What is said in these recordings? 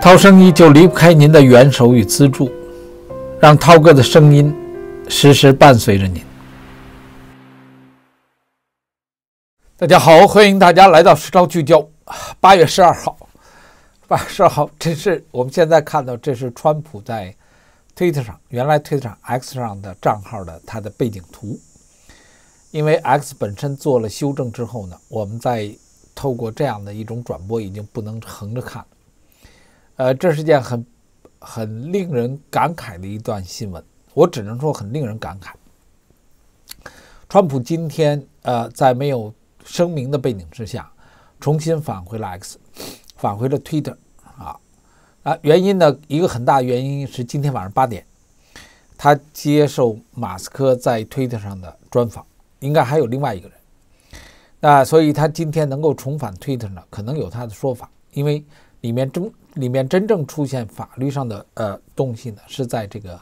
涛声依旧离不开您的援手与资助，让涛哥的声音时时伴随着您。大家好，欢迎大家来到《时招聚焦》。八月十二号，月十二号，这是我们现在看到，这是川普在 Twitter 上，原来 Twitter X 上的账号的它的背景图。因为 X 本身做了修正之后呢，我们在透过这样的一种转播已经不能横着看。呃，这是件很很令人感慨的一段新闻，我只能说很令人感慨。川普今天呃，在没有声明的背景之下，重新返回了 X，返回了 Twitter 啊啊，原因呢，一个很大原因是今天晚上八点，他接受马斯克在 Twitter 上的专访，应该还有另外一个人，那所以他今天能够重返 Twitter 呢，可能有他的说法，因为里面中。里面真正出现法律上的呃东西呢，是在这个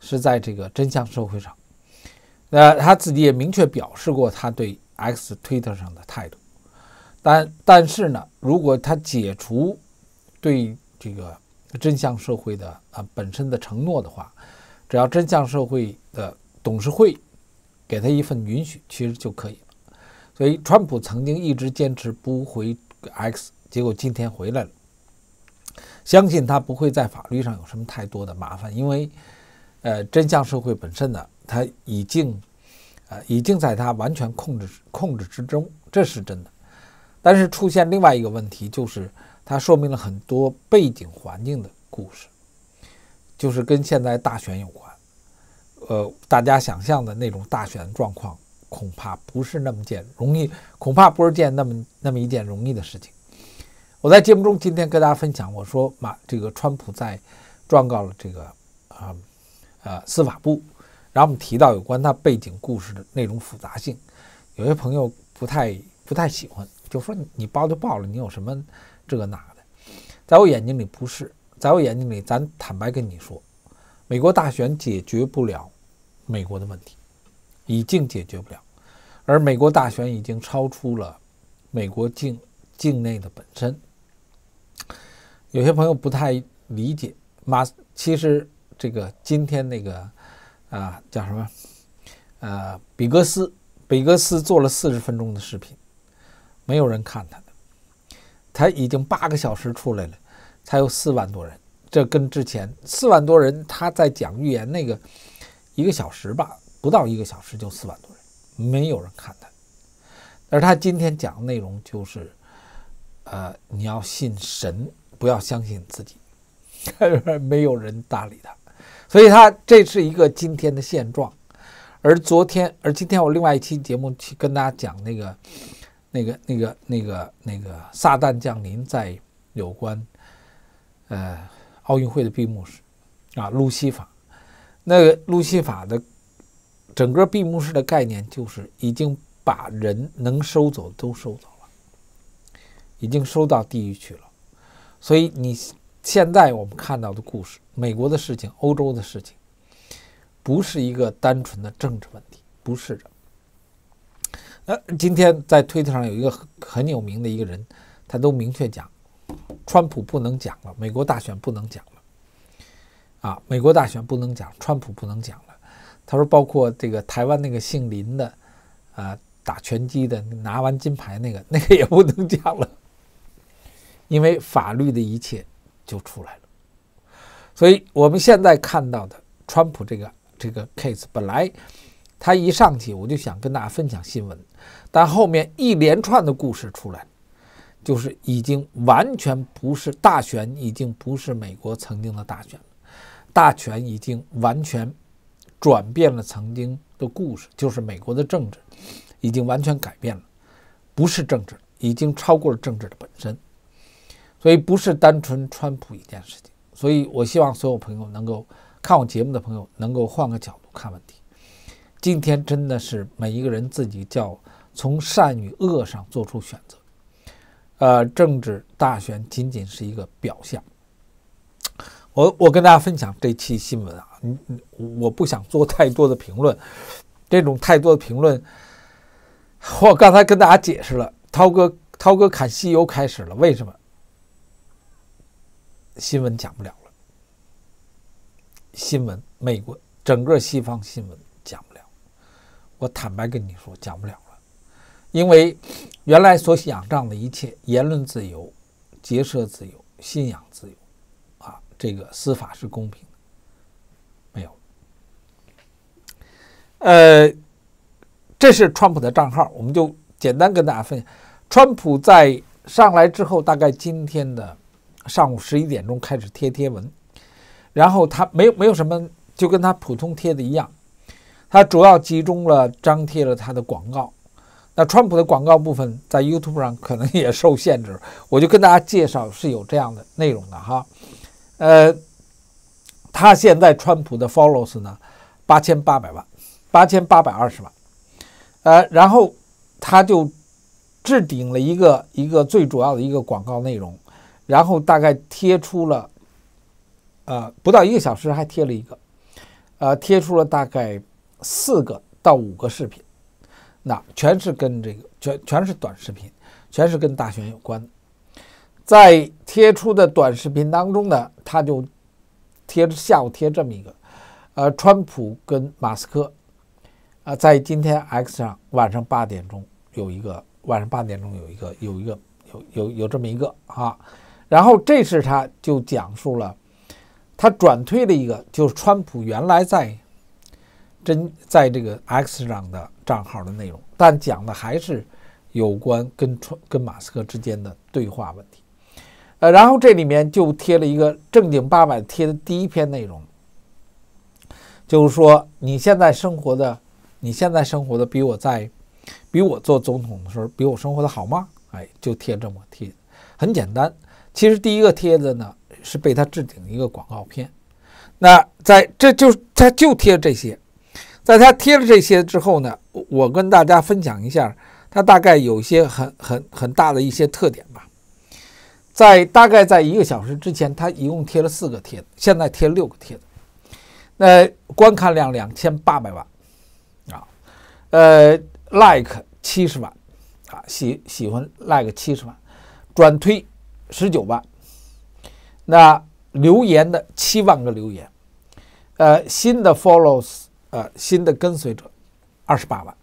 是在这个真相社会上。那他自己也明确表示过他对 X Twitter 上的态度，但但是呢，如果他解除对这个真相社会的啊本身的承诺的话，只要真相社会的董事会给他一份允许，其实就可以。了。所以，川普曾经一直坚持不回 X，结果今天回来了。相信他不会在法律上有什么太多的麻烦，因为，呃，真相社会本身呢，他已经，呃，已经在他完全控制控制之中，这是真的。但是出现另外一个问题，就是它说明了很多背景环境的故事，就是跟现在大选有关。呃，大家想象的那种大选状况，恐怕不是那么件容易，恐怕不是件那么那么一件容易的事情。我在节目中今天跟大家分享，我说马这个川普在，状告了这个啊呃司法部，然后我们提到有关他背景故事的内容复杂性，有些朋友不太不太喜欢，就说你报就报了，你有什么这那的？在我眼睛里不是，在我眼睛里，咱坦白跟你说，美国大选解决不了美国的问题，已经解决不了，而美国大选已经超出了美国境境内的本身。有些朋友不太理解马，其实这个今天那个，啊，叫什么？呃，比格斯，比格斯做了四十分钟的视频，没有人看他的，他已经八个小时出来了，才有四万多人。这跟之前四万多人他在讲预言那个一个小时吧，不到一个小时就四万多人，没有人看他。而他今天讲的内容就是。呃，你要信神，不要相信自己，没有人搭理他，所以他这是一个今天的现状。而昨天，而今天我另外一期节目去跟大家讲那个、那个、那个、那个、那个撒旦降临在有关呃奥运会的闭幕式啊，路西法，那个路西法的整个闭幕式的概念就是已经把人能收走都收走。已经收到地狱去了，所以你现在我们看到的故事，美国的事情，欧洲的事情，不是一个单纯的政治问题，不是的。呃，今天在推特上有一个很很有名的一个人，他都明确讲，川普不能讲了，美国大选不能讲了，啊，美国大选不能讲，川普不能讲了。他说，包括这个台湾那个姓林的，啊，打拳击的拿完金牌那个，那个也不能讲了。因为法律的一切就出来了，所以我们现在看到的川普这个这个 case，本来他一上去我就想跟大家分享新闻，但后面一连串的故事出来，就是已经完全不是大选，已经不是美国曾经的大选大选已经完全转变了曾经的故事，就是美国的政治已经完全改变了，不是政治，已经超过了政治的本身。所以不是单纯川普一件事情，所以我希望所有朋友能够看我节目的朋友能够换个角度看问题。今天真的是每一个人自己叫从善与恶上做出选择。呃，政治大选仅仅是一个表象。我我跟大家分享这期新闻啊，嗯嗯，我不想做太多的评论，这种太多的评论，我刚才跟大家解释了，涛哥涛哥砍西游开始了，为什么？新闻讲不了了，新闻美国整个西方新闻讲不了，我坦白跟你说讲不了了，因为原来所仰仗的一切言论自由、结社自由、信仰自由，啊，这个司法是公平，的，没有。呃，这是川普的账号，我们就简单跟大家分享。川普在上来之后，大概今天的。上午十一点钟开始贴贴文，然后他没有没有什么，就跟他普通贴的一样，他主要集中了张贴了他的广告。那川普的广告部分在 YouTube 上可能也受限制，我就跟大家介绍是有这样的内容的哈。呃，他现在川普的 Follows 呢，八千八百万，八千八百二十万。呃，然后他就置顶了一个一个最主要的一个广告内容。然后大概贴出了，呃，不到一个小时还贴了一个，呃，贴出了大概四个到五个视频，那全是跟这个全全是短视频，全是跟大选有关的。在贴出的短视频当中呢，他就贴下午贴这么一个，呃，川普跟马斯克，啊，在今天 X 上晚上八点钟有一个晚上八点钟有一个有一个有有有这么一个啊。然后这是他就讲述了他转推的一个，就是川普原来在真在这个 X 上的账号的内容，但讲的还是有关跟川跟马斯克之间的对话问题。呃，然后这里面就贴了一个正经八百贴的第一篇内容，就是说你现在生活的你现在生活的比我在比我做总统的时候比我生活的好吗？哎，就贴这么贴，很简单。其实第一个帖子呢是被他置顶一个广告片，那在这就他就贴这些，在他贴了这些之后呢，我跟大家分享一下他大概有一些很很很大的一些特点吧。在大概在一个小时之前，他一共贴了四个贴子，现在贴六个贴子，那观看量两千八百万啊，呃，like 七十万啊，喜喜欢 like 七十万，转推。十九万，那留言的七万个留言，呃，新的 follows，呃，新的跟随者二十八万，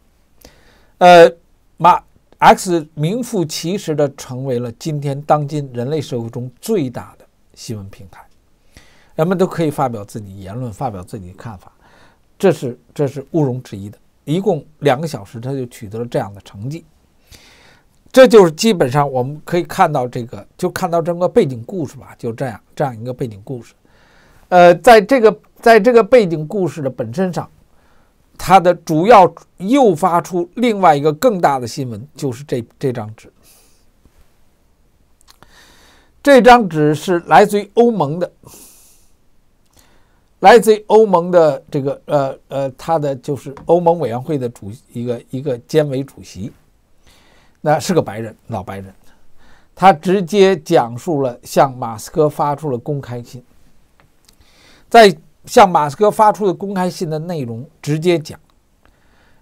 呃，马 X 名副其实的成为了今天当今人类社会中最大的新闻平台，人们都可以发表自己言论，发表自己看法，这是这是毋容置疑的。一共两个小时，他就取得了这样的成绩。这就是基本上我们可以看到这个，就看到整个背景故事吧，就这样这样一个背景故事。呃，在这个在这个背景故事的本身上，它的主要诱发出另外一个更大的新闻，就是这这张纸。这张纸是来自于欧盟的，来自于欧盟的这个呃呃，他的就是欧盟委员会的主一个一个监委主席。那是个白人，老白人，他直接讲述了向马斯克发出了公开信，在向马斯克发出的公开信的内容直接讲，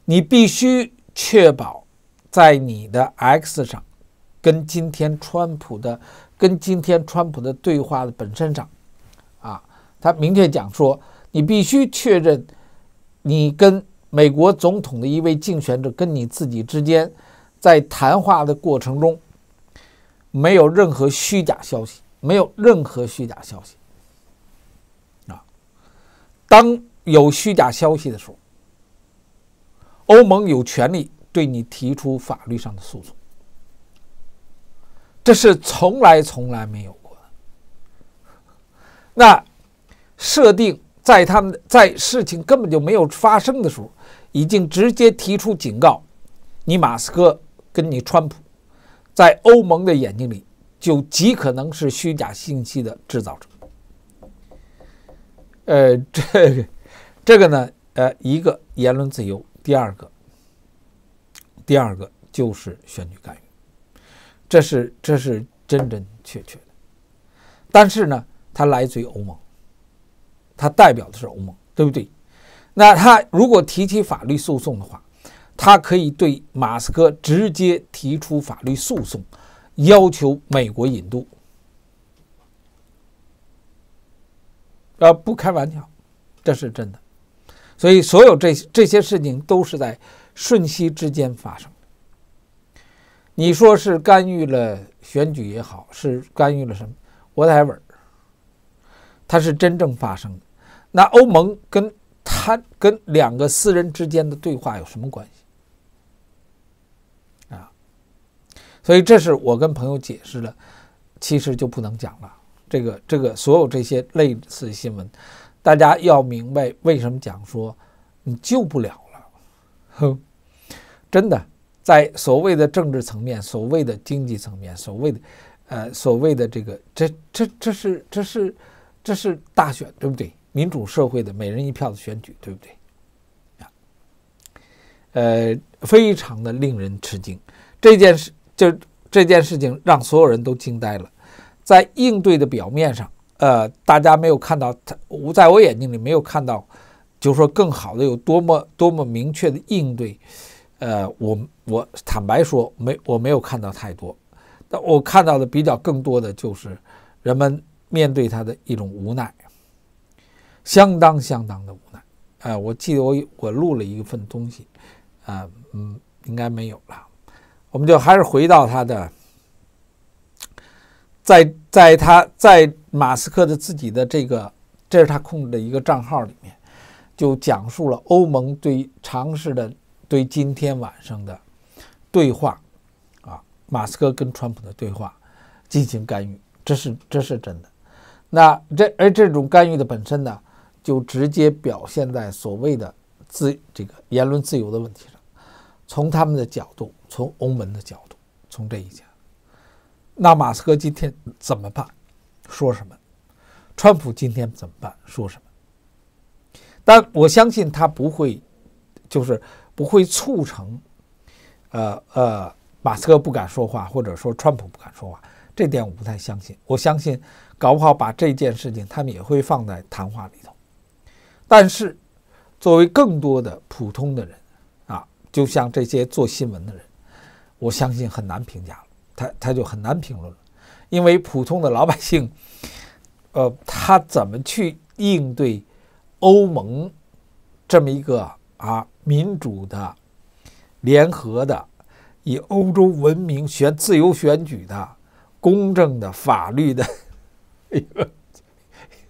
你必须确保在你的 X 上，跟今天川普的跟今天川普的对话的本身上，啊，他明确讲说，你必须确认你跟美国总统的一位竞选者跟你自己之间。在谈话的过程中，没有任何虚假消息，没有任何虚假消息。啊，当有虚假消息的时候，欧盟有权利对你提出法律上的诉讼，这是从来从来没有过的。那设定在他们在事情根本就没有发生的时候，已经直接提出警告，你马斯克。跟你川普在欧盟的眼睛里，就极可能是虚假信息的制造者。呃，这这个呢，呃，一个言论自由，第二个，第二个就是选举干预，这是这是真真确确的。但是呢，它来自于欧盟，它代表的是欧盟，对不对？那他如果提起法律诉讼的话，他可以对马斯克直接提出法律诉讼，要求美国引渡。呃，不开玩笑，这是真的。所以，所有这这些事情都是在瞬息之间发生你说是干预了选举也好，是干预了什么？Whatever，它是真正发生的。那欧盟跟他跟两个私人之间的对话有什么关系？所以这是我跟朋友解释了，其实就不能讲了。这个、这个，所有这些类似新闻，大家要明白为什么讲说你救不了了。哼，真的，在所谓的政治层面、所谓的经济层面、所谓的呃、所谓的这个，这、这、这是、这是、这是大选，对不对？民主社会的每人一票的选举，对不对？啊，呃，非常的令人吃惊这件事。就这件事情让所有人都惊呆了，在应对的表面上，呃，大家没有看到他，我在我眼睛里没有看到，就是说更好的有多么多么明确的应对，呃，我我坦白说没，我没有看到太多，但我看到的比较更多的就是人们面对他的一种无奈，相当相当的无奈，哎，我记得我我录了一份东西，啊，嗯，应该没有了。我们就还是回到他的，在在他在马斯克的自己的这个，这是他控制的一个账号里面，就讲述了欧盟对尝试的对今天晚上的对话啊，马斯克跟川普的对话进行干预，这是这是真的。那这而这种干预的本身呢，就直接表现在所谓的自这个言论自由的问题上。从他们的角度，从欧盟的角度，从这一家，那马斯克今天怎么办？说什么？川普今天怎么办？说什么？但我相信他不会，就是不会促成，呃呃，马斯克不敢说话，或者说川普不敢说话，这点我不太相信。我相信，搞不好把这件事情他们也会放在谈话里头。但是，作为更多的普通的人。就像这些做新闻的人，我相信很难评价了。他他就很难评论了，因为普通的老百姓，呃，他怎么去应对欧盟这么一个啊民主的、联合的、以欧洲文明选自由选举的、公正的、法律的，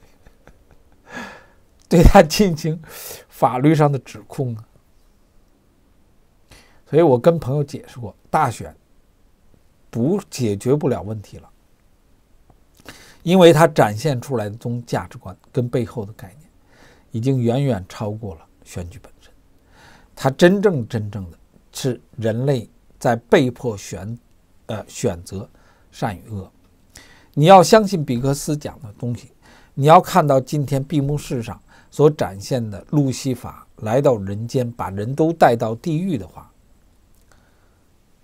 对他进行法律上的指控呢？所以我跟朋友解释过，大选不解决不了问题了，因为它展现出来的价值观跟背后的概念，已经远远超过了选举本身。它真正真正的，是人类在被迫选，呃，选择善与恶。你要相信比克斯讲的东西，你要看到今天闭幕式上所展现的路西法来到人间，把人都带到地狱的话。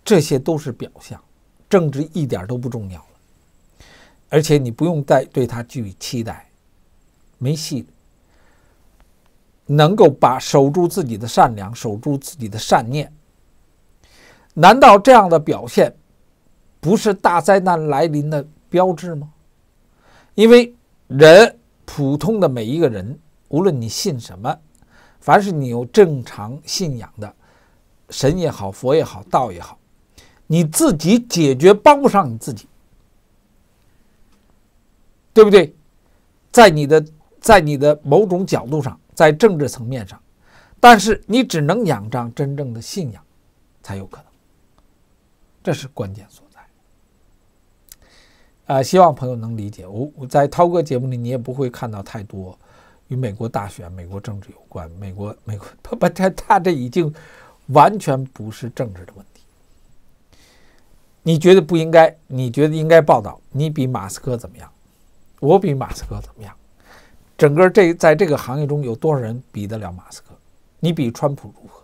这些都是表象，政治一点都不重要了，而且你不用再对他寄予期待，没戏。能够把守住自己的善良，守住自己的善念，难道这样的表现不是大灾难来临的标志吗？因为人普通的每一个人，无论你信什么，凡是你有正常信仰的，神也好，佛也好，道也好。你自己解决帮不上你自己，对不对？在你的在你的某种角度上，在政治层面上，但是你只能仰仗真正的信仰，才有可能。这是关键所在。啊，希望朋友能理解。我我在涛哥节目里，你也不会看到太多与美国大选、美国政治有关。美国美国 他他这已经完全不是政治的问题。你觉得不应该？你觉得应该报道？你比马斯克怎么样？我比马斯克怎么样？整个这在这个行业中有多少人比得了马斯克？你比川普如何？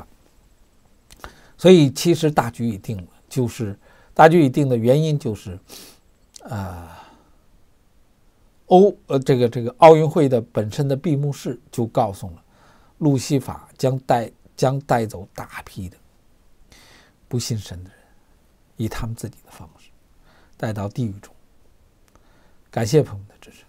啊！所以其实大局已定了。就是大局已定的原因，就是啊，欧呃这个这个奥运会的本身的闭幕式就告诉了路西法将带将带走大批的。不信神的人，以他们自己的方式带到地狱中。感谢朋友们的支持。